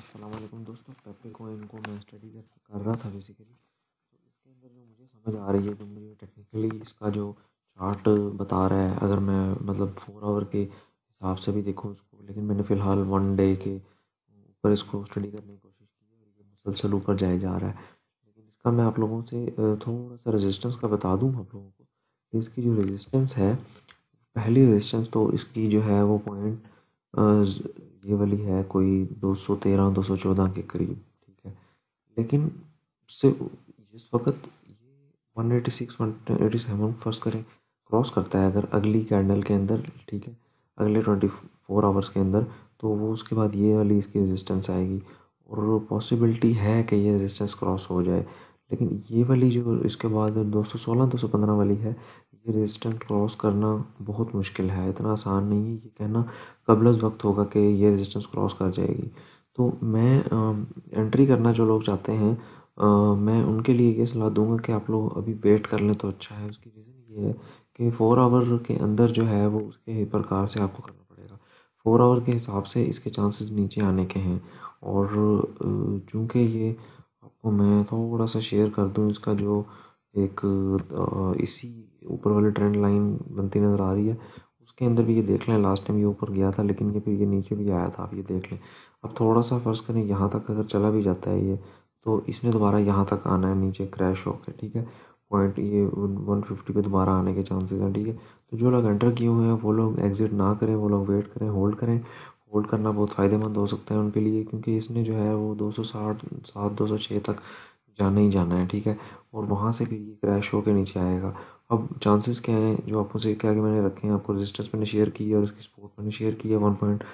असलम दोस्तों पेपे कोइन को मैं स्टडी कर कर रहा था बेसिकली तो इसके अंदर जो मुझे समझ आ रही है जो मुझे टेक्निकली इसका जो चार्ट बता रहा है अगर मैं मतलब फोर आवर के हिसाब से भी देखूँ इसको लेकिन मैंने फ़िलहाल वन डे के ऊपर इसको स्टडी करने की कोशिश की है और ये मुसलसल ऊपर जाए जा रहा है लेकिन इसका मैं आप लोगों से थोड़ा सा रजिस्टेंस का बता दूँ आप लोगों को इसकी जो रेजिस्टेंस है पहली रजिस्टेंस तो इसकी जो है वो पॉइंट ये वाली है कोई 213 214 के करीब ठीक है लेकिन उससे इस वक्त ये 186 187 फर्स्ट करें क्रॉस करता है अगर अगली कैंडल के अंदर ठीक है अगले 24 आवर्स के अंदर तो वो उसके बाद ये वाली इसकी रेजिस्टेंस आएगी और पॉसिबिलिटी है कि ये रेजिस्टेंस क्रॉस हो जाए लेकिन ये वाली जो इसके बाद 216 215 वाली है ये रेजिस्टेंट क्रॉस करना बहुत मुश्किल है इतना आसान नहीं है ये कहना कबल वक्त होगा कि ये रेजिस्टेंस क्रॉस कर जाएगी तो मैं एंट्री करना जो लोग चाहते हैं आ, मैं उनके लिए ये सलाह दूंगा कि आप लोग अभी वेट कर लें तो अच्छा है उसकी रीज़न ये है कि फ़ोर आवर के अंदर जो है वो उसके प्रकार से आपको करना पड़ेगा फ़ोर आवर के हिसाब से इसके चांसेस नीचे आने के हैं और चूँकि ये आपको मैं थोड़ा सा शेयर कर दूँ इसका जो एक इसी ऊपर वाली ट्रेंड लाइन बनती नज़र आ रही है उसके अंदर भी ये देख लें लास्ट टाइम ये ऊपर गया था लेकिन ये फिर ये नीचे भी आया था आप ये देख लें अब थोड़ा सा फ़र्ज़ करें यहाँ तक अगर चला भी जाता है ये तो इसने दोबारा यहाँ तक आना है नीचे क्रैश होकर ठीक है पॉइंट ये वन फिफ्टी पर दोबारा आने के चांसेस हैं ठीक है तो जो लोग एंटर किए हुए हैं वो लोग एग्ज़िट ना करें वो लोग वेट करें होल्ड करें होल्ड करना बहुत फ़ायदेमंद हो सकता है उनके लिए क्योंकि इसने जो है वो दो सौ साठ सात दो सौ छः तक जाना ही जाना है ठीक है और वहाँ से फिर ये क्रैश होकर नीचे आएगा अब चांसेस क्या हैं जो आपको से क्या कि मैंने रखे हैं आपको रजिस्टर्स मैंने शेयर की है और इसकी सपोर्ट मैंने शेयर की है वन पॉइंट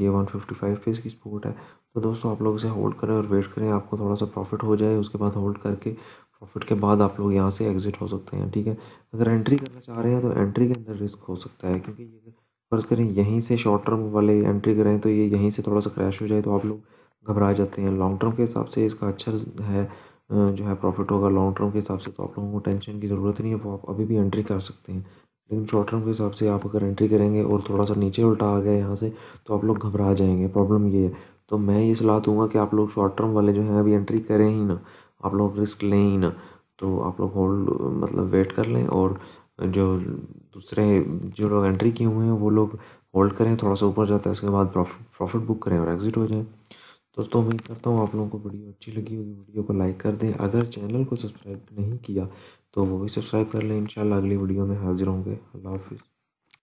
ये वन फिफ्टी फाइव पे इसकी सपोर्ट है तो दोस्तों आप लोग इसे होल्ड करें और वेट करें आपको थोड़ा सा प्रॉफिट हो जाए उसके बाद होल्ड करके प्रॉफिट के बाद आप लोग यहाँ से एग्जिट हो सकते हैं ठीक है अगर एंट्री करना चाह रहे हैं तो एंट्री के अंदर रिस्क हो सकता है क्योंकि ये फर्ज़ करें यहीं से शॉर्ट टर्म वाले एंट्री करें तो ये यहीं से थोड़ा सा क्रैश हो जाए तो आप लोग घबरा जाते हैं लॉन्ग टर्म के हिसाब से इसका अच्छा है जो है प्रॉफिट होगा लॉन्ग टर्म के हिसाब से तो आप लोगों को टेंशन की ज़रूरत नहीं है वो आप अभी भी एंट्री कर सकते हैं लेकिन शॉर्ट टर्म के हिसाब से आप अगर एंट्री करेंगे और थोड़ा सा नीचे उल्टा आ गया यहाँ से तो आप लोग घबरा जाएंगे प्रॉब्लम ये है तो मैं ये सलाह दूंगा कि आप लोग शॉर्ट टर्म वाले जो हैं अभी एंट्री करें ही ना आप लोग रिस्क लें ही ना तो आप लोग होल्ड मतलब वेट कर लें और जो दूसरे जो लोग एंट्री किए हुए हैं वो लोग होल्ड करें थोड़ा सा ऊपर जाता है उसके बाद प्रॉफिट बुक करें और एग्ज़िट हो जाए दोस्तों उम्मीद करता हूँ आप लोगों को वीडियो अच्छी लगी होगी वीडियो को लाइक कर दें अगर चैनल को सब्सक्राइब नहीं किया तो वो भी सब्सक्राइब कर लें इंशाल्लाह अगली वीडियो में हाजिर होंगे अल्लाह हाफिज़